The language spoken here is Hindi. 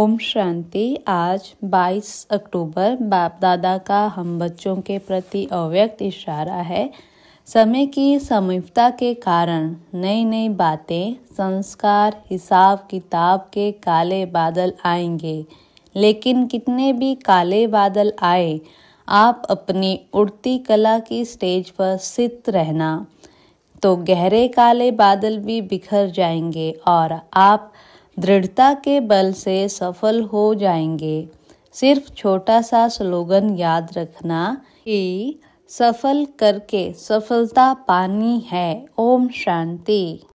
ओम शांति आज 22 अक्टूबर बाप दादा का हम बच्चों के प्रति अव्यक्त इशारा है समय की समीपता के कारण नई नई बातें संस्कार हिसाब किताब के काले बादल आएंगे लेकिन कितने भी काले बादल आए आप अपनी उड़ती कला की स्टेज पर स्थित रहना तो गहरे काले बादल भी बिखर जाएंगे और आप दृढ़ता के बल से सफल हो जाएंगे सिर्फ छोटा सा स्लोगन याद रखना कि सफल करके सफलता पानी है ओम शांति